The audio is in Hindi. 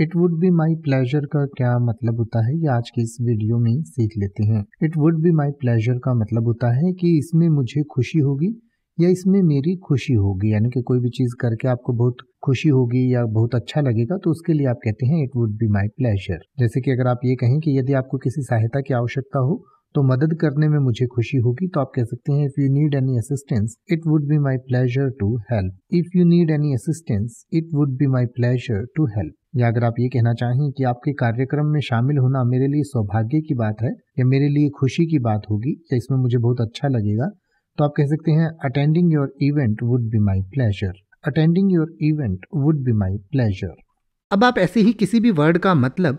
it would be my pleasure का क्या मतलब होता है ये आज की इस वीडियो में सीख लेते हैं it would be my pleasure का मतलब होता है कि इसमें मुझे खुशी होगी या इसमें मेरी खुशी होगी यानी कि कोई भी चीज़ करके आपको बहुत खुशी होगी या बहुत अच्छा लगेगा तो उसके लिए आप कहते हैं it would be my pleasure जैसे कि अगर आप ये कहें कि यदि आपको किसी सहायता की आवश्यकता हो तो मदद करने में मुझे खुशी होगी तो आप कह सकते हैं if you need any assistance it would be my pleasure to help if you need any assistance it would be my pleasure to help या अगर आप ये कहना चाहें कि आपके कार्यक्रम में शामिल होना मेरे लिए सौभाग्य की बात है या मेरे लिए खुशी की बात होगी या इसमें मुझे बहुत अच्छा लगेगा तो आप कह सकते हैं attending your event would be my pleasure attending your event would be my pleasure अब आप ऐसे ही किसी भी वर्ड का मतलब